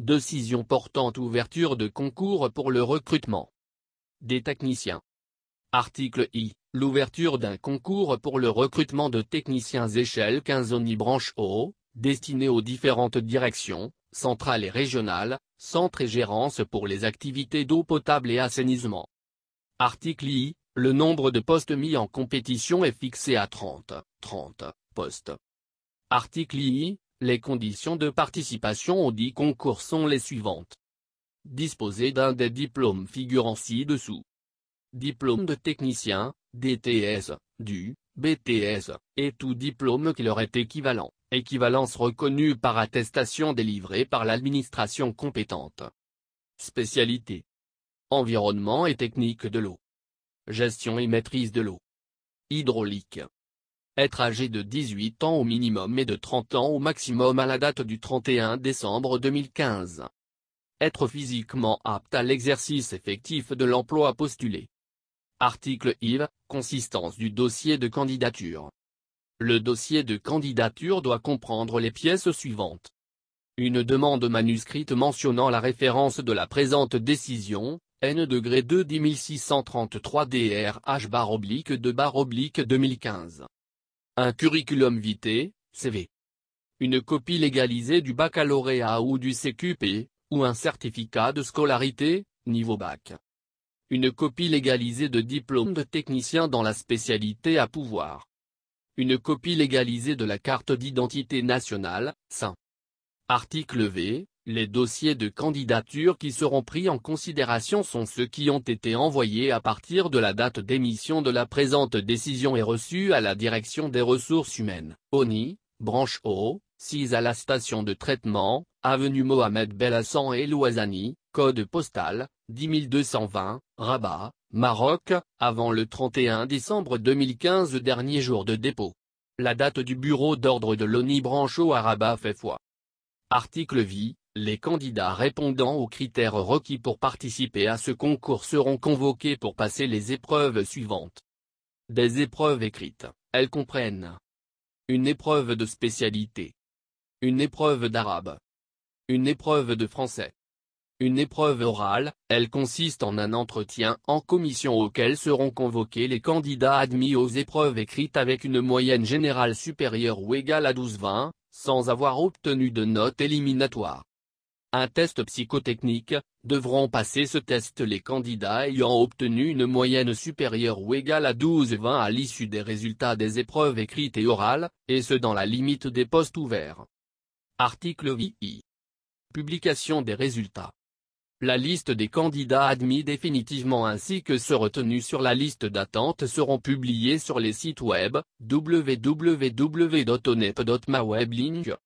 Décision portant ouverture de concours pour le recrutement des techniciens. Article I. L'ouverture d'un concours pour le recrutement de techniciens échelle 15 branche O, destiné aux différentes directions, centrales et régionales, centres et gérances pour les activités d'eau potable et assainissement. Article I. Le nombre de postes mis en compétition est fixé à 30. 30 postes. Article I. Les conditions de participation aux dix concours sont les suivantes. Disposer d'un des diplômes figurant ci-dessous. Diplôme de technicien, DTS, du, BTS, et tout diplôme qui leur est équivalent, équivalence reconnue par attestation délivrée par l'administration compétente. Spécialité. Environnement et technique de l'eau. Gestion et maîtrise de l'eau. Hydraulique, être âgé de 18 ans au minimum et de 30 ans au maximum à la date du 31 décembre 2015. Être physiquement apte à l'exercice effectif de l'emploi postulé. Article IV, consistance du dossier de candidature. Le dossier de candidature doit comprendre les pièces suivantes. Une demande manuscrite mentionnant la référence de la présente décision, N degré 2 10633 DRH oblique 2 oblique 2015. Un curriculum vitae, CV. Une copie légalisée du baccalauréat ou du CQP, ou un certificat de scolarité, niveau bac. Une copie légalisée de diplôme de technicien dans la spécialité à pouvoir. Une copie légalisée de la carte d'identité nationale, SIN. Article V, les dossiers de candidature qui seront pris en considération sont ceux qui ont été envoyés à partir de la date d'émission de la présente décision et reçus à la Direction des ressources humaines, ONI, branche O, 6 à la station de traitement, avenue Mohamed Belhassan et Louazani, code postal, 10220, Rabat, Maroc, avant le 31 décembre 2015 dernier jour de dépôt. La date du bureau d'ordre de l'ONI branche O à Rabat fait foi. Article vie, les candidats répondant aux critères requis pour participer à ce concours seront convoqués pour passer les épreuves suivantes. Des épreuves écrites, elles comprennent une épreuve de spécialité, une épreuve d'arabe, une épreuve de français, une épreuve orale, elle consiste en un entretien en commission auquel seront convoqués les candidats admis aux épreuves écrites avec une moyenne générale supérieure ou égale à 12-20, sans avoir obtenu de note éliminatoire un test psychotechnique, devront passer ce test les candidats ayant obtenu une moyenne supérieure ou égale à 12-20 à l'issue des résultats des épreuves écrites et orales, et ce dans la limite des postes ouverts. Article VI. Publication des résultats. La liste des candidats admis définitivement ainsi que ceux retenus sur la liste d'attente seront publiés sur les sites web www.otonep.mawebling,